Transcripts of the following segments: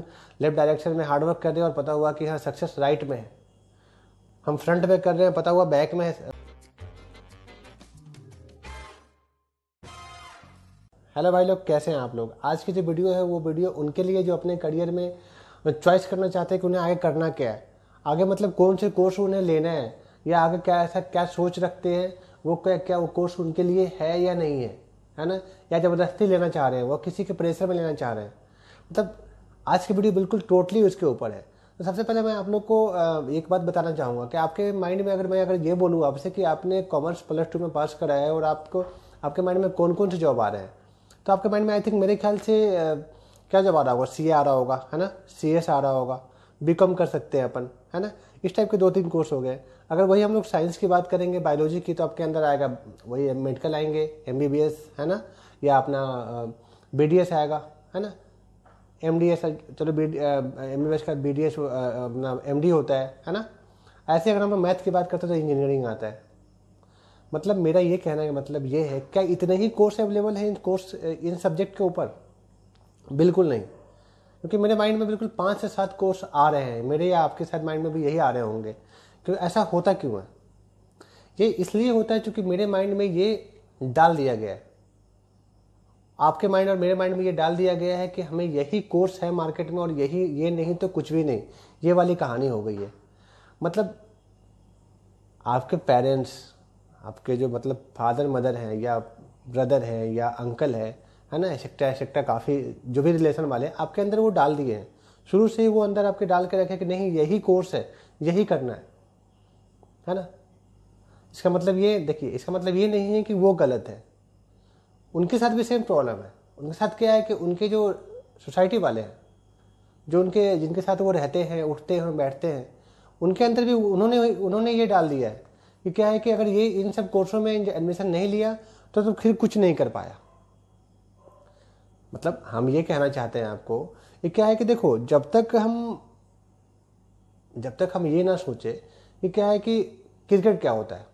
direction left direction में hard work कर रहे हैं और पता हुआ कि हाँ सक्सेस राइट में है हम फ्रंट में कर रहे हैं पता हुआ बैक में है हेलो भाई लोग कैसे हैं आप लोग आज की जो वीडियो है वो वीडियो उनके लिए जो अपने करियर में चॉइस करना चाहते हैं कि उन्हें आगे करना क्या है आगे मतलब कौन से कोर्स उन्हें लेना है या आगे क्या ऐसा क्या सोच रखते हैं वो क्या क्या वो कोर्स उनके लिए है या नहीं है है ना या ज़बरदस्ती लेना चाह रहे हैं वो किसी के प्रेशर में लेना चाह रहे हैं मतलब आज की वीडियो बिल्कुल टोटली उसके ऊपर है तो सबसे पहले मैं आप लोग को एक बात बताना चाहूँगा कि आपके माइंड में अगर मैं अगर ये बोलूँ आपसे कि आपने कॉमर्स प्लस टू में पास करा है और आपको आपके माइंड में कौन कौन से जॉब आ रहे हैं तो आपके माइंड में आई थिंक मेरे ख्याल से क्या जॉब आ रहा होगा सी आ रहा होगा है ना सी आ रहा होगा बी कर सकते हैं अपन है ना इस टाइप के दो तीन कोर्स हो गए अगर वही हम लोग साइंस की बात करेंगे बायोलॉजी की तो आपके अंदर आएगा वही मेडिकल आएंगे एम है ना या अपना बी आएगा है ना एम डी एस चलो बी एम बी एस का बी डी एस अपना एम डी होता है है ना ऐसे अगर हम मैथ की बात करते हैं तो इंजीनियरिंग आता है मतलब मेरा ये कहना है मतलब ये है क्या इतने ही कोर्स अवेलेबल हैं इन कोर्स इन सब्जेक्ट के ऊपर बिल्कुल नहीं क्योंकि मेरे माइंड में बिल्कुल पाँच से सात कोर्स आ रहे हैं मेरे या आपके साथ माइंड में भी यही आ रहे होंगे क्योंकि ऐसा होता क्यों है ये इसलिए होता है क्योंकि मेरे माइंड में ये डाल दिया गया है आपके माइंड और मेरे माइंड में ये डाल दिया गया है कि हमें यही कोर्स है मार्केट में और यही ये नहीं तो कुछ भी नहीं ये वाली कहानी हो गई है मतलब आपके पेरेंट्स आपके जो मतलब फादर मदर हैं या ब्रदर हैं या अंकल है है ना एक्सेट्रा एक्सेट्रा काफ़ी जो भी रिलेशन वाले आपके अंदर वो डाल दिए हैं शुरू से ही वो अंदर आपके डाल के रखे कि नहीं यही कोर्स है यही करना है है ना इसका मतलब ये देखिए इसका मतलब ये नहीं है कि वो गलत है उनके साथ भी सेम प्रॉब्लम है उनके साथ क्या है कि उनके जो सोसाइटी वाले हैं जो उनके जिनके साथ वो रहते हैं उठते हैं बैठते हैं उनके अंदर भी उन्होंने उन्होंने ये डाल दिया है कि क्या है कि अगर ये इन सब कोर्सों में एडमिशन नहीं लिया तो तुम तो फिर कुछ नहीं कर पाया मतलब हम ये कहना चाहते हैं आपको कि क्या है कि देखो जब तक हम जब तक हम ये ना सोचे कि क्या है कि क्रिकेट क्या होता है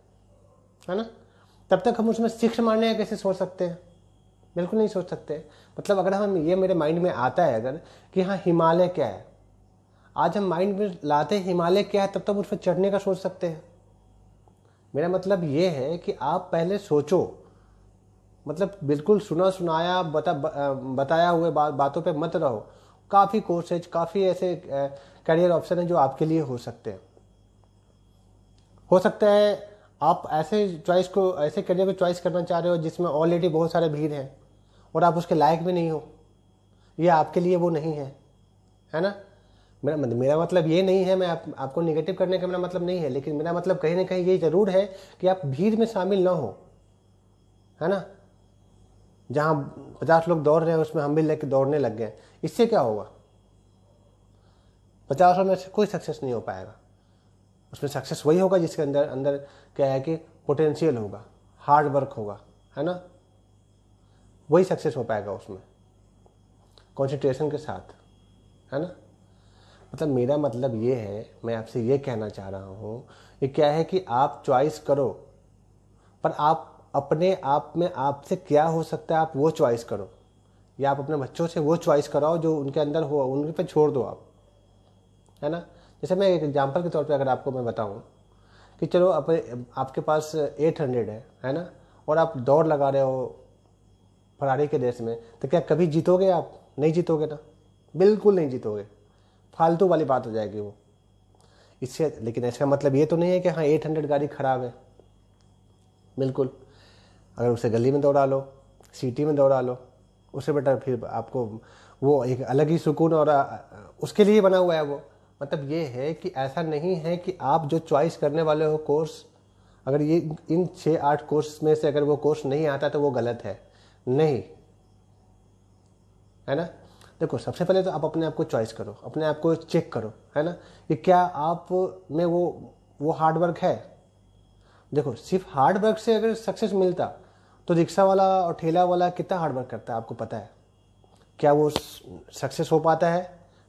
है ना तब तक हम उसमें सिक्स मारने का कैसे सोच सकते हैं बिल्कुल नहीं सोच सकते मतलब अगर हम ये मेरे माइंड में आता है अगर कि हाँ हिमालय क्या है आज हम माइंड में लाते हिमालय क्या है तब तक तो उस पर चढ़ने का सोच सकते हैं मेरा मतलब ये है कि आप पहले सोचो मतलब बिल्कुल सुना सुनाया बता बताया हुए बा, बातों पे मत रहो काफ़ी कोर्सेज काफ़ी ऐसे करियर ऑप्शन हैं जो आपके लिए हो सकते हैं हो सकता है आप ऐसे चॉइस को ऐसे करियर को चॉइस करना चाह रहे हो जिसमें ऑलरेडी बहुत सारे भीड़ हैं और आप उसके लायक भी नहीं हो ये आपके लिए वो नहीं है है ना मेरा मेरा मतलब ये नहीं है मैं आप, आपको निगेटिव करने का मेरा मतलब नहीं है लेकिन मेरा मतलब कहीं ना कहीं ये ज़रूर है कि आप भीड़ में शामिल ना हो है ना जहाँ पचास लोग दौड़ रहे हैं उसमें हम भी लेकर दौड़ने लग गए इससे क्या होगा पचासों में से कोई सक्सेस नहीं हो पाएगा उसमें सक्सेस वही होगा जिसके अंदर अंदर क्या है कि पोटेंशियल होगा हार्ड वर्क होगा है ना वही सक्सेस हो पाएगा उसमें कॉन्सेंट्रेशन के साथ है ना मतलब मेरा मतलब ये है मैं आपसे ये कहना चाह रहा हूँ ये क्या है कि आप चॉइस करो पर आप अपने आप में आपसे क्या हो सकता है आप वो चॉइस करो या आप अपने बच्चों से वो चॉइस कराओ जो उनके अंदर हो उनके पे छोड़ दो आप है ना जैसे मैं एक एग्जांपल के तौर पे अगर आपको मैं बताऊं कि चलो आप, आपके पास 800 है है ना और आप दौड़ लगा रहे हो फरारी के रेस में तो क्या कभी जीतोगे आप नहीं जीतोगे ना बिल्कुल नहीं जीतोगे फालतू वाली बात हो जाएगी वो इससे लेकिन इसका मतलब ये तो नहीं है कि हाँ हंड्रेड गाड़ी ख़राब है बिल्कुल अगर उसे गली में दौड़ा लो सिटी में दौड़ा लो उससे बेटर फिर आपको वो एक अलग ही सुकून और उसके लिए बना हुआ है वो मतलब ये है कि ऐसा नहीं है कि आप जो चॉइस करने वाले हो कोर्स अगर ये इन छः आठ कोर्स में से अगर वो कोर्स नहीं आता तो वो गलत है नहीं है ना देखो सबसे पहले तो आप अपने आप को चॉइस करो अपने आप को चेक करो है ना कि क्या आप में वो वो हार्ड वर्क है देखो सिर्फ हार्ड वर्क से अगर सक्सेस मिलता तो रिक्शा वाला और ठेला वाला कितना हार्ड वर्क करता है आपको पता है क्या वो सक्सेस हो पाता है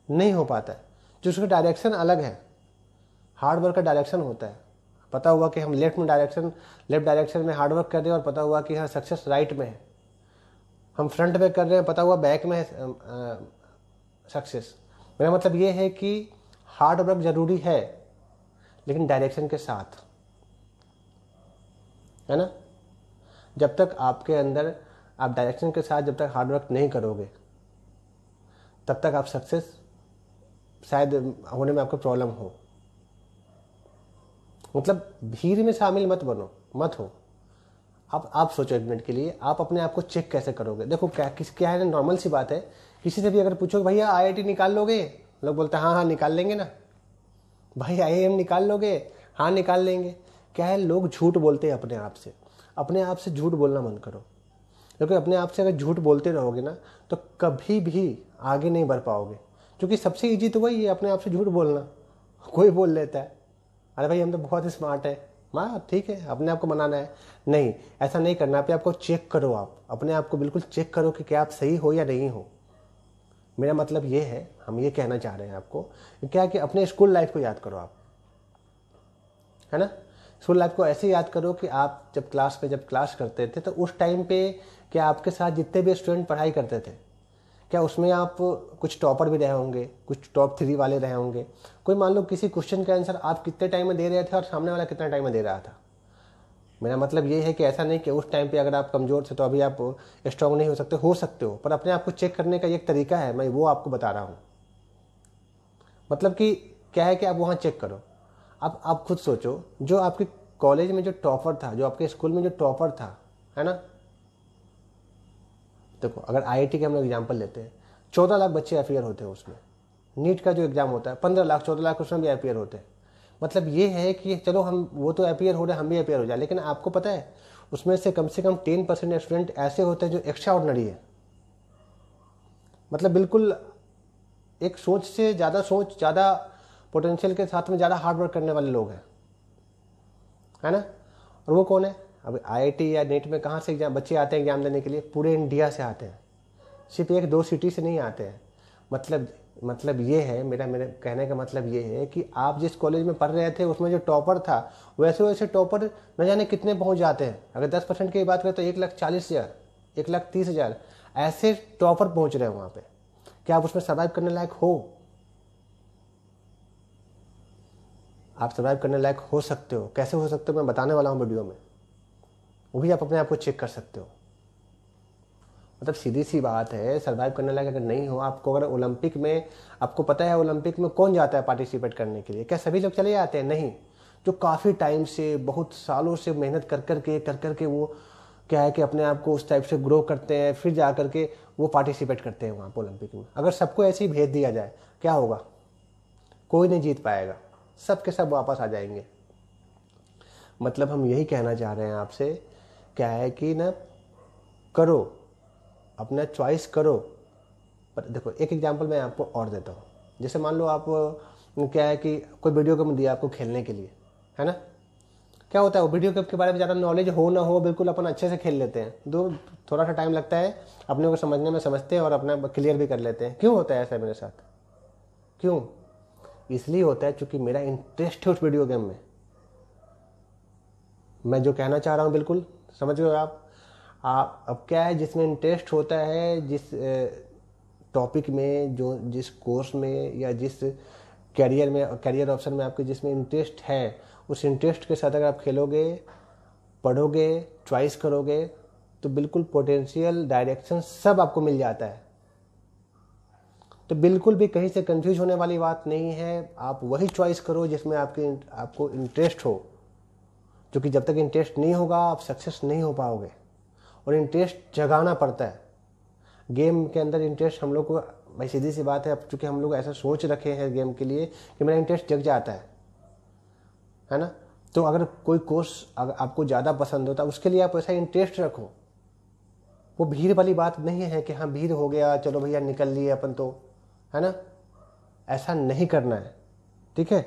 नहीं हो पाता है जो उसका डायरेक्शन अलग है हार्ड वर्क का डायरेक्शन होता है पता हुआ कि हम लेफ्ट में डायरेक्शन लेफ्ट डायरेक्शन में हार्ड वर्क कर रहे हैं और पता हुआ कि हाँ सक्सेस राइट में है हम फ्रंट में कर रहे हैं पता हुआ बैक में सक्सेस मेरा मतलब ये है कि हार्ड वर्क ज़रूरी है लेकिन डायरेक्शन के साथ है ना जब तक आपके अंदर आप डायरेक्शन के साथ जब तक हार्ड वर्क नहीं करोगे तब तक आप सक्सेस शायद होने में आपको प्रॉब्लम हो मतलब भीड़ में शामिल मत बनो मत हो आप आप सोचो एक मिनट के लिए आप अपने आप को चेक कैसे करोगे देखो क्या किस क्या है ना नॉर्मल सी बात है किसी से भी अगर पूछो भैया आई निकाल लोगे लोग बोलते हैं हाँ हाँ निकाल लेंगे ना भाई आई निकाल लोगे हाँ निकाल लेंगे क्या है लोग झूठ बोलते हैं अपने आप से अपने आप से झूठ बोलना मन करो क्योंकि अपने आप से अगर झूठ बोलते रहोगे ना तो कभी भी आगे नहीं बढ़ पाओगे क्योंकि सबसे ईजी तो वही है अपने आप से झूठ बोलना कोई बोल लेता है अरे भाई हम तो बहुत स्मार्ट है माँ ठीक है अपने आप को मनाना है नहीं ऐसा नहीं करना पे आपको चेक करो आप अपने आप को बिल्कुल चेक करो कि क्या आप सही हो या नहीं हो मेरा मतलब ये है हम ये कहना चाह रहे हैं आपको क्या कि अपने स्कूल लाइफ को याद करो आप है ना स्कूल लाइफ को ऐसे याद करो कि आप जब क्लास में जब क्लास करते थे तो उस टाइम पे क्या आपके साथ जितने भी स्टूडेंट पढ़ाई करते थे क्या उसमें आप कुछ टॉपर भी रहे होंगे कुछ टॉप थ्री वाले रहे होंगे कोई मान लो किसी क्वेश्चन का आंसर आप कितने टाइम में दे रहे थे और सामने वाला कितना टाइम में दे रहा था मेरा मतलब ये है कि ऐसा नहीं कि उस टाइम पे अगर आप कमज़ोर थे तो अभी आप स्ट्रांग नहीं हो सकते हो सकते हो पर अपने आप को चेक करने का एक तरीका है मैं वो आपको बता रहा हूँ मतलब कि क्या है कि आप वहाँ चेक करो अब आप खुद सोचो जो आपके कॉलेज में जो टॉपर था जो आपके स्कूल में जो टॉपर था है ना देखो अगर आई के हम लोग एग्जाम्पल लेते हैं चौदह लाख बच्चे अपेयर होते हैं उसमें नीट का जो एग्ज़ाम होता है पंद्रह लाख चौदह लाख उसमें भी अपेयर होते हैं मतलब ये है कि चलो हम वो तो अपेयर हो रहे हैं हम भी अपेयर हो जाए लेकिन आपको पता है उसमें से कम से कम टेन परसेंट स्टूडेंट ऐसे होते हैं जो एक्स्ट्रा ऑर्डनरी है मतलब बिल्कुल एक सोच से ज़्यादा सोच ज़्यादा पोटेंशियल के साथ में ज़्यादा हार्डवर्क करने वाले लोग हैं है ना और वो कौन है अब आईआईटी या नेट में कहाँ से एग्जाम बच्चे आते हैं एग्जाम देने के लिए पूरे इंडिया से आते हैं सिर्फ एक दो सिटी से नहीं आते हैं मतलब मतलब ये है मेरा मेरे कहने का मतलब ये है कि आप जिस कॉलेज में पढ़ रहे थे उसमें जो टॉपर था वैसे वैसे टॉपर न जाने कितने पहुंच जाते हैं अगर दस परसेंट की बात करें तो एक लाख चालीस हज़ार एक लाख तीस हज़ार ऐसे टॉपर पहुंच रहे हैं वहाँ पे क्या आप उसमें सर्वाइव करने लायक हो आप सर्वाइव करने लायक हो सकते हो कैसे हो सकते हो मैं बताने वाला हूँ वीडियो में वो भी आप अपने आप को चेक कर सकते हो मतलब सीधी सी बात है सर्वाइव करने लायक अगर नहीं हो आपको अगर ओलंपिक में आपको पता है ओलंपिक में कौन जाता है पार्टिसिपेट करने के लिए क्या सभी लोग चले जाते हैं नहीं जो काफ़ी टाइम से बहुत सालों से मेहनत कर कर के कर कर के वो क्या है कि अपने आप को उस टाइप से ग्रो करते हैं फिर जा कर के वो पार्टिसिपेट करते हैं वहाँ पर ओलंपिक में अगर सबको ऐसे ही भेज दिया जाए क्या होगा कोई नहीं जीत पाएगा सब के सब वापस आ जाएंगे मतलब हम यही कहना चाह रहे हैं आपसे क्या है कि ना करो अपना चॉइस करो पर देखो एक एग्जाम्पल मैं आपको और देता हूँ जैसे मान लो आप क्या है कि कोई वीडियो गेम दिया आपको खेलने के लिए है ना क्या होता है वो वीडियो गेम के बारे में ज़्यादा नॉलेज हो ना हो बिल्कुल अपन अच्छे से खेल लेते हैं दो तो थोड़ा सा टाइम लगता है अपने को समझने में समझते हैं और अपना क्लियर भी कर लेते हैं क्यों होता है ऐसा मेरे साथ क्यों इसलिए होता है चूँकि मेरा इंटरेस्ट है उस वीडियो गेम में मैं जो कहना चाह रहा हूँ बिल्कुल समझ गए आप आप अब क्या है जिसमें इंटरेस्ट होता है जिस टॉपिक में जो जिस कोर्स में या जिस करियर में करियर ऑप्शन में आपके जिसमें इंटरेस्ट है उस इंटरेस्ट के साथ अगर आप खेलोगे पढ़ोगे चॉइस करोगे तो बिल्कुल पोटेंशियल डायरेक्शन सब आपको मिल जाता है तो बिल्कुल भी कहीं से कंफ्यूज होने वाली बात नहीं है आप वही चॉइस करो जिसमें आपके आपको इंटरेस्ट हो क्योंकि जब तक इंटरेस्ट नहीं होगा आप सक्सेस नहीं हो पाओगे और इंटरेस्ट जगाना पड़ता है गेम के अंदर इंटरेस्ट हम लोग को भाई सीधी सी बात है अब चूँकि हम लोग ऐसा सोच रखे हैं गेम के लिए कि मेरा इंटरेस्ट जग जाता है है ना तो अगर कोई कोर्स अगर आपको ज़्यादा पसंद होता है उसके लिए आप ऐसा इंटरेस्ट रखो वो भीड़ वाली बात नहीं है कि हाँ भीड़ हो गया चलो भैया निकल लिए अपन तो है ना ऐसा नहीं करना है ठीक है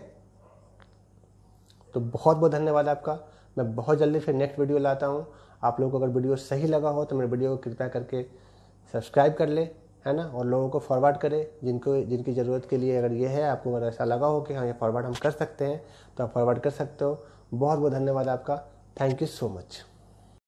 तो बहुत बहुत धन्यवाद आपका मैं बहुत जल्दी फिर नेक्स्ट वीडियो लाता हूँ आप लोगों को अगर वीडियो सही लगा हो तो मेरे वीडियो को कृपया करके सब्सक्राइब कर ले है ना और लोगों को फॉरवर्ड करें जिनको जिनकी ज़रूरत के लिए अगर ये है आपको अगर ऐसा लगा हो कि हाँ ये फॉरवर्ड हम कर सकते हैं तो आप फॉरवर्ड कर सकते हो बहुत बहुत धन्यवाद आपका थैंक यू सो मच